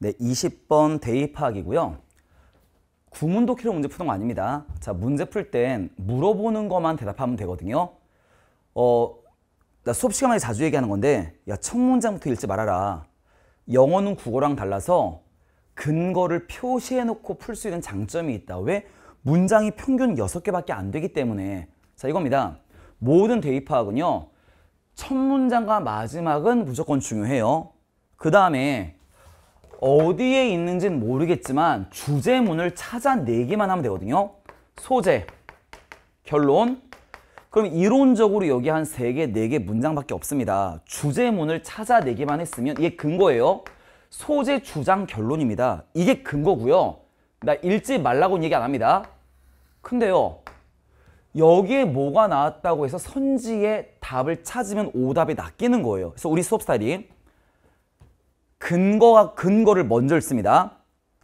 네, 20번 대입학이고요. 구문도 키로 문제 푸는 거 아닙니다. 자, 문제 풀 땐 물어보는 것만 대답하면 되거든요. 어, 나 수업 시간에 자주 얘기하는 건데 야, 첫 문장부터 읽지 말아라. 영어는 국어랑 달라서 근거를 표시해 놓고 풀 수 있는 장점이 있다. 왜? 문장이 평균 6개밖에 안 되기 때문에 자 이겁니다. 모든 대입학은요. 첫 문장과 마지막은 무조건 중요해요. 그 다음에 어디에 있는지는 모르겠지만 주제문을 찾아내기만 하면 되거든요. 소재, 결론, 그럼 이론적으로 여기 한 세개네 개 문장밖에 없습니다. 주제문을 찾아내기만 했으면 이게 근거예요. 소재, 주장, 결론입니다. 이게 근거고요. 나 읽지 말라고는 얘기 안 합니다. 근데요. 여기에 뭐가 나왔다고 해서 선지의 답을 찾으면 오답이 낚이는 거예요. 그래서 우리 수업 스타일이 근거와 근거를 먼저 씁니다.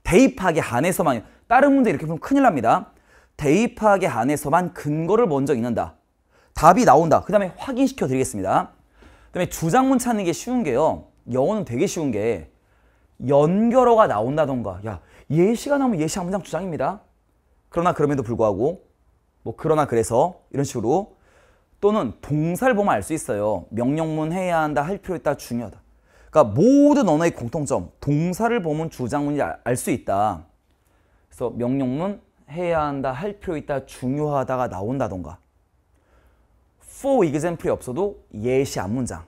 대입하기 안에서만 다른 문제 이렇게 보면 큰일 납니다. 대입하기 안에서만 근거를 먼저 읽는다. 답이 나온다. 그 다음에 확인시켜 드리겠습니다. 그 다음에 주장문 찾는 게 쉬운 게요. 영어는 되게 쉬운 게 연결어가 나온다던가 야 예시가 나오면 예시 한 문장 주장입니다. 그러나 그럼에도 불구하고 뭐 그러나 그래서 이런 식으로 또는 동사를 보면 알 수 있어요. 명령문 해야 한다 할 필요 있다 중요하다. 그러니까 모든 언어의 공통점, 동사를 보면 주장문이 알 수 있다. 그래서 명령문 해야 한다, 할 필요 있다, 중요하다가 나온다던가. for example이 없어도 예시 앞문장.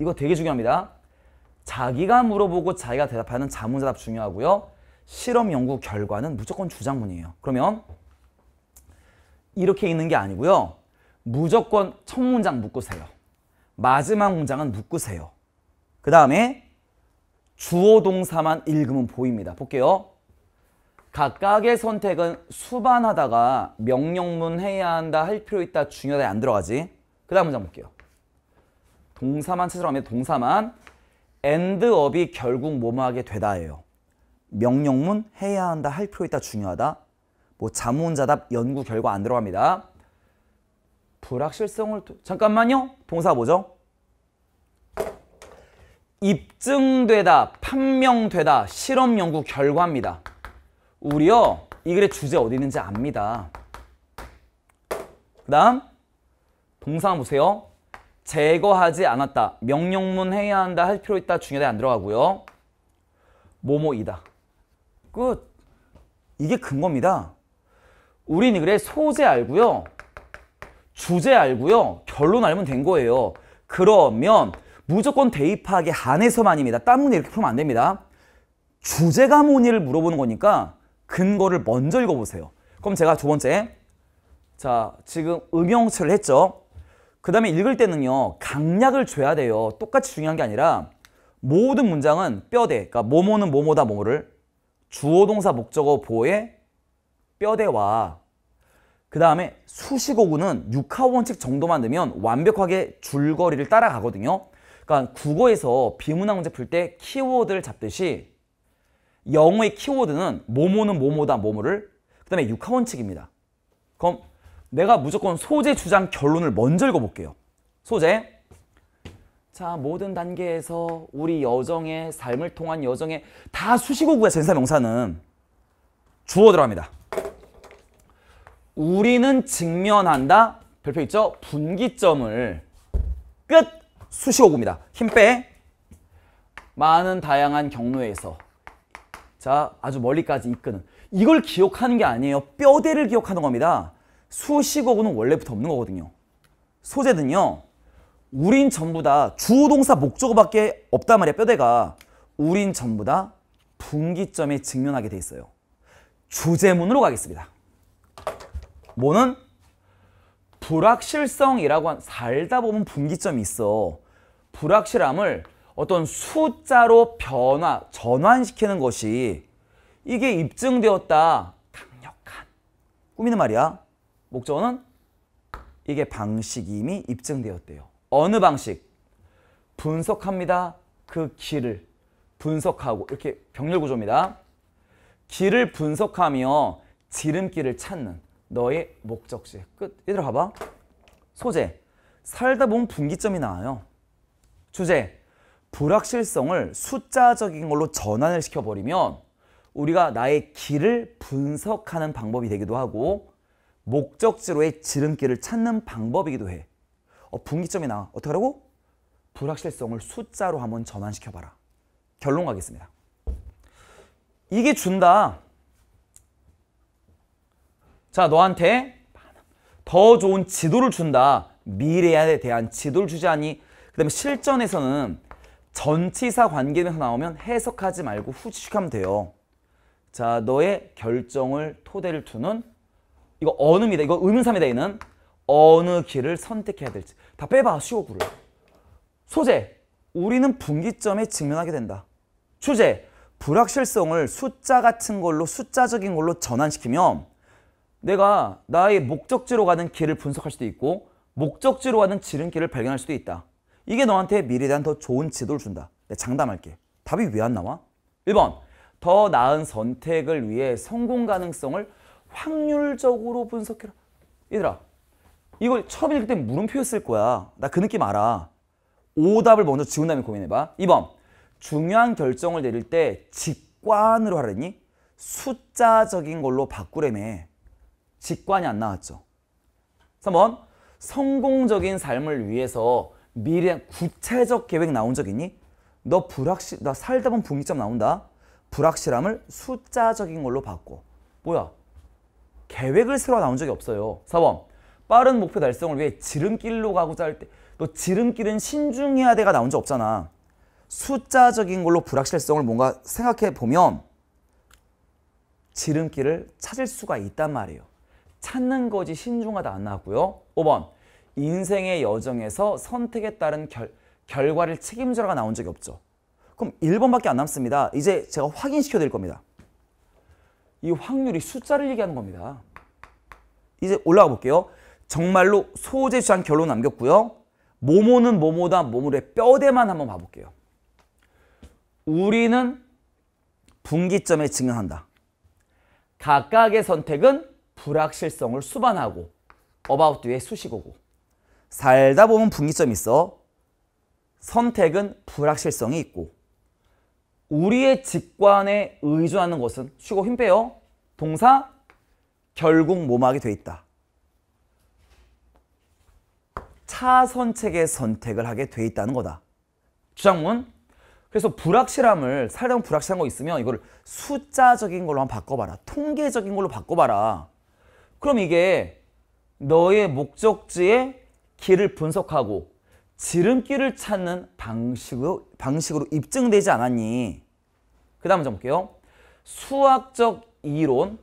이거 되게 중요합니다. 자기가 물어보고 자기가 대답하는 자문자답 중요하고요. 실험 연구 결과는 무조건 주장문이에요. 그러면 이렇게 있는 게 아니고요. 무조건 첫 문장 묶으세요. 마지막 문장은 묶으세요. 그 다음에 주어 동사만 읽으면 보입니다. 볼게요. 각각의 선택은 수반하다가 명령문 해야 한다 할 필요 있다 중요하다 안 들어가지. 그 다음 문장 볼게요. 동사만 찾으라면 동사만 엔드업이 결국 뭐뭐 하게 되다예요. 명령문 해야 한다 할 필요 있다 중요하다. 뭐 자문자답 연구 결과 안 들어갑니다. 불확실성을 잠깐만요. 동사 뭐죠? 입증되다, 판명되다, 실험 연구 결과입니다. 우리요, 이 글의 주제 어디 있는지 압니다. 그 다음, 동사 보세요. 제거하지 않았다. 명령문 해야 한다. 할 필요 있다. 중요하다. 안 들어가고요. 모모이다. 끝. 이게 근거입니다. 우린 이 글의 소재 알고요. 주제 알고요. 결론 알면 된 거예요. 그러면 무조건 대입하기 한해서만입니다. 딴 문제 이렇게 풀면 안 됩니다. 주제가 뭐니를 물어보는 거니까 근거를 먼저 읽어보세요. 그럼 제가 두 번째 자 지금 음영체를 했죠. 그 다음에 읽을 때는요 강약을 줘야 돼요. 똑같이 중요한 게 아니라 모든 문장은 뼈대 그러니까 뭐뭐는 뭐뭐다 뭐뭐를 주어 동사 목적어 보호의 뼈대와 그 다음에 수식어구는 육하원칙 정도만 넣으면 완벽하게 줄거리를 따라가거든요. 그러니까 국어에서 비문학 문제 풀 때 키워드를 잡듯이 영어의 키워드는 뭐뭐는 뭐뭐다 뭐뭐를 그 다음에 육하원칙입니다. 그럼 내가 무조건 소재 주장 결론을 먼저 읽어볼게요. 소재 자 모든 단계에서 우리 여정의 삶을 통한 여정의 다 수식어구의 전사 명사는 주어 들어갑니다. 우리는 직면한다 별표 있죠? 분기점을 끝 수시호구입니다. 힘 빼. 많은 다양한 경로에서 자 아주 멀리까지 이끄는 이걸 기억하는 게 아니에요. 뼈대를 기억하는 겁니다. 수시고구는 원래부터 없는 거거든요. 소재는요. 우린 전부 다 주동사 목적어밖에 없단 말이야 뼈대가. 우린 전부 다 분기점에 직면하게 돼 있어요. 주제문으로 가겠습니다. 뭐는 불확실성이라고 한 살다 보면 분기점이 있어. 불확실함을 어떤 숫자로 변화, 전환시키는 것이 이게 입증되었다. 강력한 꿈이는 말이야. 목적어는 이게 방식이 이미 입증되었대요. 어느 방식? 분석합니다. 그 길을 분석하고 이렇게 병렬 구조입니다. 길을 분석하며 지름길을 찾는 너의 목적지. 끝. 얘들아 봐봐. 소재. 살다 보면 분기점이 나와요. 주제 불확실성을 숫자적인 걸로 전환을 시켜버리면 우리가 나의 길을 분석하는 방법이 되기도 하고 목적지로의 지름길을 찾는 방법이기도 해. 어, 분기점이 나와. 어떻게 하라고? 불확실성을 숫자로 한번 전환시켜봐라. 결론 가겠습니다. 이게 준다. 자, 너한테 더 좋은 지도를 준다. 미래에 대한 지도를 주지 않니? 그다음에 실전에서는 전치사 관계에서 나오면 해석하지 말고 후직하면 돼요. 자, 너의 결정을 토대를 두는 이거 어음이다. 이거 의문삼이다. 얘는 어느 길을 선택해야 될지 다 빼봐 쉬워구를 소재 우리는 분기점에 직면하게 된다. 주제 불확실성을 숫자 같은 걸로 숫자적인 걸로 전환시키면 내가 나의 목적지로 가는 길을 분석할 수도 있고 목적지로 가는 지름길을 발견할 수도 있다. 이게 너한테 미래에 대한 더 좋은 지도를 준다. 내 장담할게. 답이 왜 안 나와? 1번 더 나은 선택을 위해 성공 가능성을 확률적으로 분석해라. 얘들아 이걸 처음 읽을 때 물음표였을 거야. 나 그 느낌 알아. 오답을 먼저 지운 다음에 고민해봐. 2번 중요한 결정을 내릴 때 직관으로 하라니 숫자적인 걸로 바꾸래매 직관이 안 나왔죠. 3번 성공적인 삶을 위해서 미래 구체적 계획 나온 적 있니? 너 불확실 나 살다 보면 분기점 나온다. 불확실함을 숫자적인 걸로 바꿔. 뭐야? 계획을 세워 나온 적이 없어요. 4번. 빠른 목표 달성을 위해 지름길로 가고자 할때너 지름길은 신중해야 돼가 나온 적 없잖아. 숫자적인 걸로 불확실성을 뭔가 생각해 보면 지름길을 찾을 수가 있단 말이에요. 찾는 거지 신중하다 안 나왔고요. 5번. 인생의 여정에서 선택에 따른 결, 결과를 책임져라가 나온 적이 없죠. 그럼 1번밖에 안 남습니다. 이제 제가 확인시켜 드릴 겁니다. 이 확률이 숫자를 얘기하는 겁니다. 이제 올라가 볼게요. 정말로 소재 주한 결론 남겼고요. 모모는 모모다 모모의 뼈대만 한번 봐볼게요. 우리는 분기점에 증언한다. 각각의 선택은 불확실성을 수반하고 어바웃 뒤에 수식어고 살다 보면 분기점이 있어. 선택은 불확실성이 있고 우리의 직관에 의존하는 것은 쉬고 힘 빼요. 동사 결국 몸하게 돼 있다. 차선책의 선택을 하게 돼 있다는 거다. 주장문 그래서 불확실함을 살다보면 불확실한 거 있으면 이걸 숫자적인 걸로 한번 바꿔봐라. 통계적인 걸로 바꿔봐라. 그럼 이게 너의 목적지에 길을 분석하고 지름길을 찾는 방식으로, 방식으로 입증되지 않았니? 그 다음 먼 볼게요. 수학적 이론,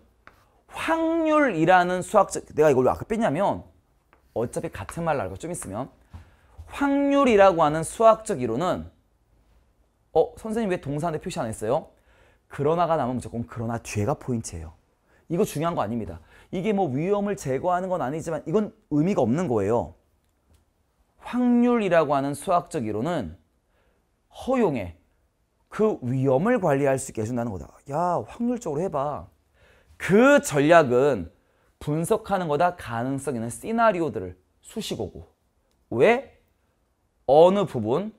확률이라는 수학적, 내가 이걸 왜 아까 뺐냐면 어차피 같은 말로 알고 좀 있으면 확률이라고 하는 수학적 이론은 어? 선생님 왜 동사한테 표시 안 했어요? 그러나가 나면 무조건 그러나 죄가 포인트예요. 이거 중요한 거 아닙니다. 이게 뭐 위험을 제거하는 건 아니지만 이건 의미가 없는 거예요. 확률이라고 하는 수학적 이론은 허용해. 그 위험을 관리할 수 있게 해준다는 거다. 야 확률적으로 해봐. 그 전략은 분석하는 거다 가능성 있는 시나리오들을 수식어고 왜? 어느 부분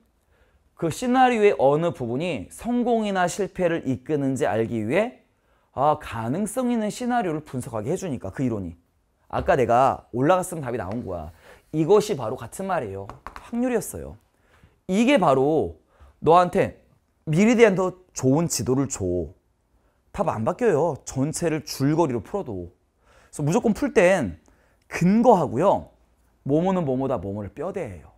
그 시나리오의 어느 부분이 성공이나 실패를 이끄는지 알기 위해 아 가능성 있는 시나리오를 분석하게 해주니까 그 이론이 아까 내가 올라갔으면 답이 나온 거야 이것이 바로 같은 말이에요. 확률이었어요. 이게 바로 너한테 미리 대한 더 좋은 지도를 줘. 답 안 바뀌어요. 전체를 줄거리로 풀어도. 그래서 무조건 풀 땐 근거하고요. 뭐뭐는 뭐뭐다 뭐뭐를 뼈대예요.